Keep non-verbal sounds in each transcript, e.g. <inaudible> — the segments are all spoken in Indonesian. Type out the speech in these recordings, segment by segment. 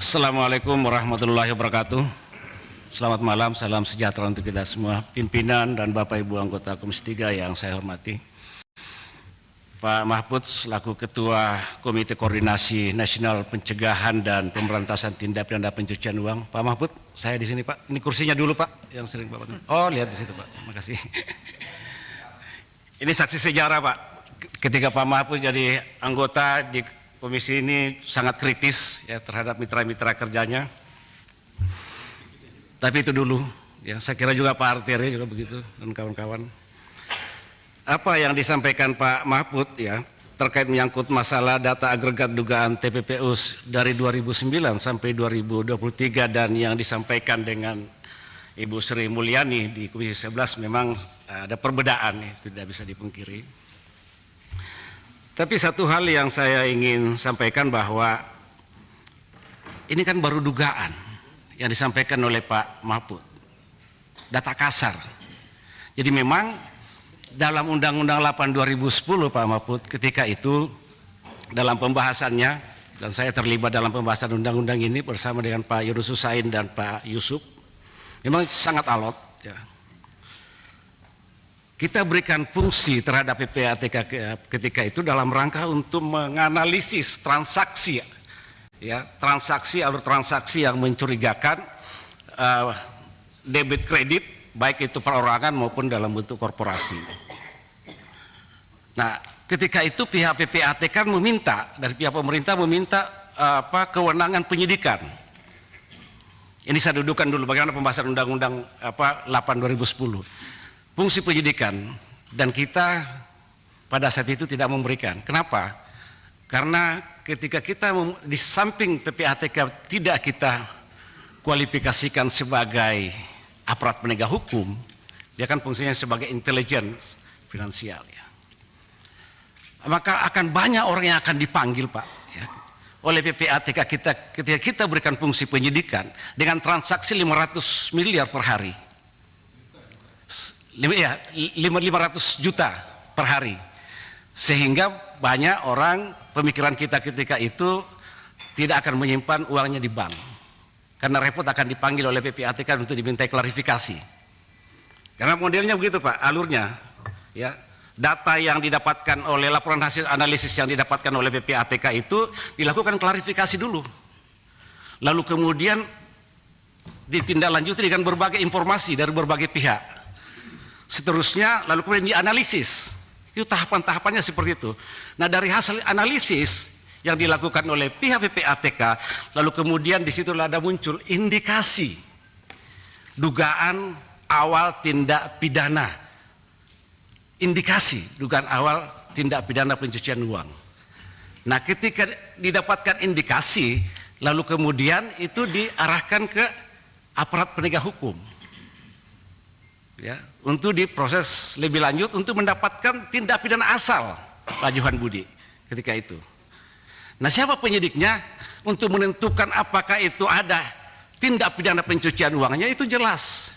Assalamualaikum warahmatullahi wabarakatuh. Selamat malam, salam sejahtera untuk kita semua, pimpinan dan Bapak Ibu anggota Komisi 3 yang saya hormati. Pak Mahfud selaku Ketua Komite Koordinasi Nasional Pencegahan dan Pemberantasan Tindak Pidana Pencucian Uang. Pak Mahfud, saya di sini Pak. Ini kursinya dulu Pak, yang sering Bapak. Oh, lihat di situ Pak. Terima kasih. <laughs> Ini saksi sejarah Pak ketika Pak Mahfud jadi anggota di komisi ini sangat kritis ya terhadap mitra-mitra kerjanya. Tapi itu dulu, ya saya kira juga Pak Arteri juga begitu dan kawan-kawan. Apa yang disampaikan Pak Mahfud ya terkait menyangkut masalah data agregat dugaan TPPU dari 2009 sampai 2023 dan yang disampaikan dengan Ibu Sri Mulyani di Komisi 11 memang ada perbedaan itu ya, tidak bisa dipungkiri. Tapi satu hal yang saya ingin sampaikan bahwa ini kan baru dugaan yang disampaikan oleh Pak Mahfud. Data kasar. Jadi memang dalam Undang-Undang 8 2010 Pak Mahfud ketika itu dalam pembahasannya dan saya terlibat dalam pembahasan undang-undang ini bersama dengan Pak Yunus Husain dan Pak Yusuf memang sangat alot ya kita berikan fungsi terhadap PPATK ketika itu dalam rangka untuk menganalisis transaksi ya transaksi atau transaksi yang mencurigakan uh, debit kredit baik itu perorangan maupun dalam bentuk korporasi. Nah, ketika itu pihak PPATK kan meminta dari pihak pemerintah meminta uh, apa kewenangan penyidikan. Ini saya dudukan dulu bagaimana pembahasan undang-undang apa 8 2010 fungsi penyidikan dan kita pada saat itu tidak memberikan. Kenapa? Karena ketika kita di samping PPATK tidak kita kualifikasikan sebagai aparat penegak hukum, dia kan fungsinya sebagai intelijen finansial ya. Maka akan banyak orang yang akan dipanggil Pak ya. oleh PPATK kita ketika kita berikan fungsi penyidikan dengan transaksi 500 miliar per hari ya, 500 juta per hari. Sehingga banyak orang pemikiran kita ketika itu tidak akan menyimpan uangnya di bank. Karena repot akan dipanggil oleh PPATK untuk dimintai klarifikasi. Karena modelnya begitu Pak, alurnya. Ya, data yang didapatkan oleh laporan hasil analisis yang didapatkan oleh PPATK itu dilakukan klarifikasi dulu. Lalu kemudian ditindaklanjuti dengan berbagai informasi dari berbagai pihak Seterusnya lalu kemudian dianalisis. Itu tahapan-tahapannya seperti itu. Nah dari hasil analisis yang dilakukan oleh pihak PPATK, lalu kemudian di situ ada muncul indikasi dugaan awal tindak pidana. Indikasi dugaan awal tindak pidana pencucian uang. Nah, ketika didapatkan indikasi, lalu kemudian itu diarahkan ke aparat penegak hukum ya, untuk diproses lebih lanjut untuk mendapatkan tindak pidana asal Johan budi ketika itu. Nah siapa penyidiknya untuk menentukan apakah itu ada tindak pidana pencucian uangnya itu jelas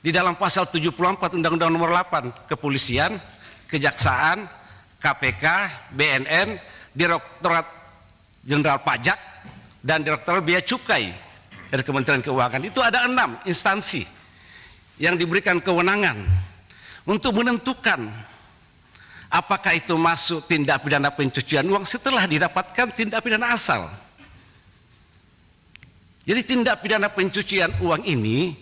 di dalam pasal 74 Undang-Undang Nomor 8 Kepolisian, Kejaksaan, KPK, BNN, Direktorat Jenderal Pajak dan Direktorat Bea Cukai dari Kementerian Keuangan itu ada enam instansi yang diberikan kewenangan untuk menentukan apakah itu masuk tindak pidana pencucian uang setelah didapatkan tindak pidana asal. Jadi tindak pidana pencucian uang ini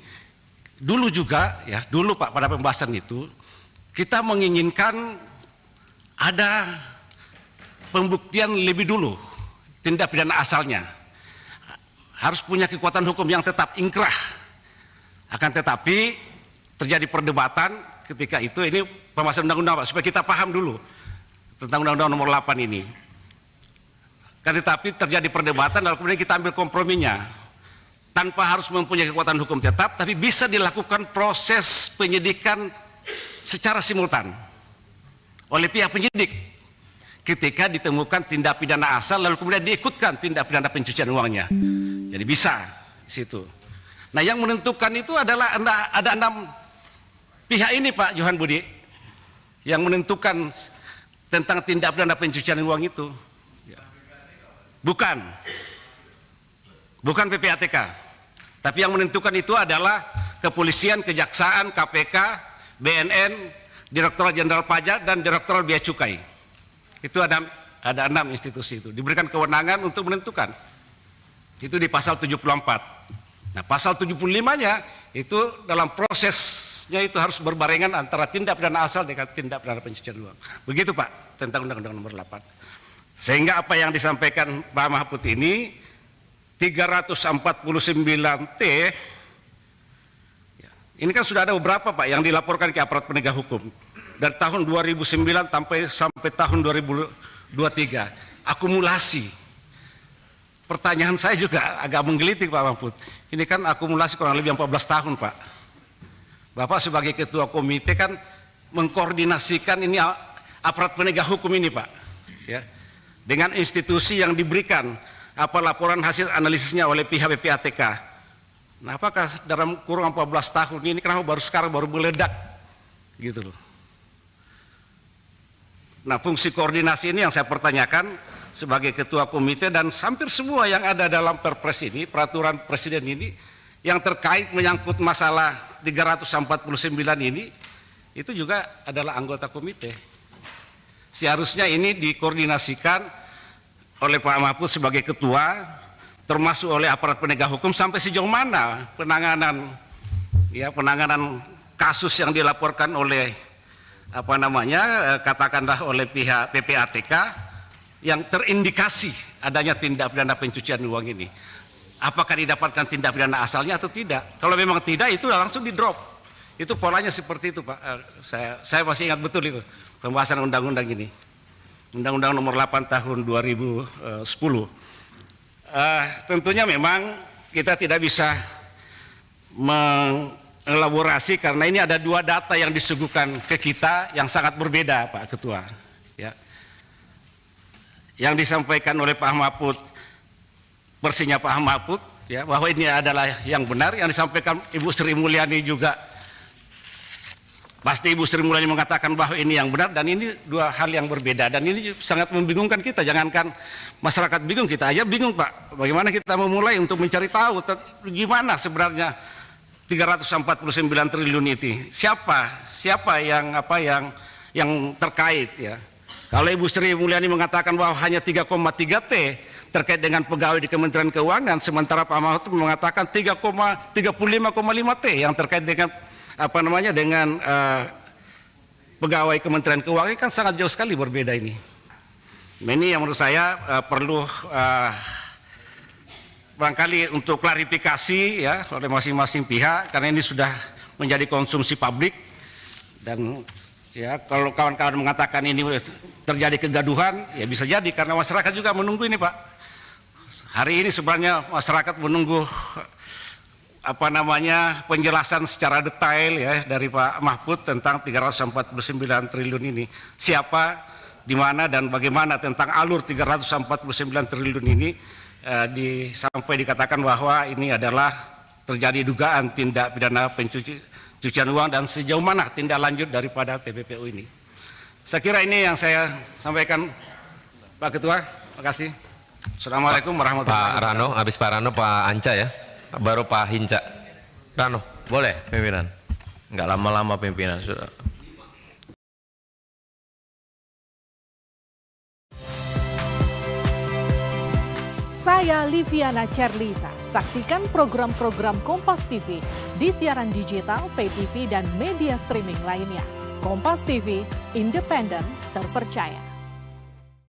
dulu juga ya, dulu Pak pada pembahasan itu kita menginginkan ada pembuktian lebih dulu tindak pidana asalnya. Harus punya kekuatan hukum yang tetap ingkrah akan tetapi terjadi perdebatan ketika itu ini pembahasan undang-undang Pak supaya kita paham dulu tentang undang-undang nomor 8 ini. Kan tetapi terjadi perdebatan lalu kemudian kita ambil komprominya. Tanpa harus mempunyai kekuatan hukum tetap tapi bisa dilakukan proses penyidikan secara simultan oleh pihak penyidik ketika ditemukan tindak pidana asal lalu kemudian diikutkan tindak pidana pencucian uangnya. Jadi bisa situ. Nah yang menentukan itu adalah ada enam pihak ini Pak Johan Budi yang menentukan tentang tindak pidana pencucian uang itu. Ya. Bukan, bukan PPATK. Tapi yang menentukan itu adalah kepolisian, kejaksaan, KPK, BNN, Direktorat Jenderal Pajak dan Direktorat Bea Cukai. Itu ada ada enam institusi itu diberikan kewenangan untuk menentukan. Itu di pasal 74. Nah, pasal 75-nya itu dalam prosesnya itu harus berbarengan antara tindak pidana asal dengan tindak pidana pencucian uang. Begitu Pak tentang Undang-Undang Nomor 8. Sehingga apa yang disampaikan Pak Mahfud ini 349 T ya, ini kan sudah ada beberapa Pak yang dilaporkan ke aparat penegak hukum dari tahun 2009 sampai sampai tahun 2023 akumulasi pertanyaan saya juga agak menggelitik Pak Mahfud. Ini kan akumulasi kurang lebih 14 tahun Pak. Bapak sebagai ketua komite kan mengkoordinasikan ini aparat penegak hukum ini Pak. Ya. Dengan institusi yang diberikan apa laporan hasil analisisnya oleh pihak BPATK. Nah, apakah dalam kurang 14 tahun ini kenapa baru sekarang baru meledak gitu loh. Nah, fungsi koordinasi ini yang saya pertanyakan sebagai ketua komite dan hampir semua yang ada dalam Perpres ini, peraturan presiden ini yang terkait menyangkut masalah 349 ini itu juga adalah anggota komite. Seharusnya ini dikoordinasikan oleh Pak Mahfud sebagai ketua termasuk oleh aparat penegak hukum sampai sejauh mana penanganan ya penanganan kasus yang dilaporkan oleh apa namanya eh, katakanlah oleh pihak PPATK yang terindikasi adanya tindak pidana pencucian uang ini. Apakah didapatkan tindak pidana asalnya atau tidak? Kalau memang tidak itu langsung di drop. Itu polanya seperti itu Pak. Eh, saya, saya masih ingat betul itu pembahasan undang-undang ini. Undang-undang nomor 8 tahun 2010. Eh, uh, tentunya memang kita tidak bisa elaborasi karena ini ada dua data yang disuguhkan ke kita yang sangat berbeda Pak Ketua ya. yang disampaikan oleh Pak Mahfud bersihnya Pak Mahfud ya, bahwa ini adalah yang benar yang disampaikan Ibu Sri Mulyani juga pasti Ibu Sri Mulyani mengatakan bahwa ini yang benar dan ini dua hal yang berbeda dan ini sangat membingungkan kita jangankan masyarakat bingung kita aja bingung Pak bagaimana kita memulai untuk mencari tahu gimana sebenarnya 349 triliun itu. Siapa? Siapa yang apa yang yang terkait ya? Kalau Ibu Sri Mulyani mengatakan bahwa hanya 3,3 T terkait dengan pegawai di Kementerian Keuangan, sementara Pak Mahfud mengatakan 3,35,5 T yang terkait dengan apa namanya dengan uh, pegawai Kementerian Keuangan kan sangat jauh sekali berbeda ini. Ini yang menurut saya uh, perlu uh, barangkali untuk klarifikasi ya oleh masing-masing pihak karena ini sudah menjadi konsumsi publik dan ya kalau kawan-kawan mengatakan ini terjadi kegaduhan ya bisa jadi karena masyarakat juga menunggu ini Pak hari ini sebenarnya masyarakat menunggu apa namanya penjelasan secara detail ya dari Pak Mahfud tentang 349 triliun ini siapa di mana dan bagaimana tentang alur 349 triliun ini eh, di, sampai dikatakan bahwa ini adalah terjadi dugaan tindak pidana pencucian uang dan sejauh mana tindak lanjut daripada TPPU ini. Saya kira ini yang saya sampaikan Pak Ketua. Terima kasih. Assalamualaikum warahmatullahi wabarakatuh. Pak Rano, habis Pak Rano Pak Anca ya, baru Pak Hinca. Rano, boleh pimpinan? Enggak lama-lama pimpinan sudah. Saya Liviana Cerlisa. Saksikan program-program Kompas TV di siaran digital, pay TV, dan media streaming lainnya. Kompas TV, independen, terpercaya.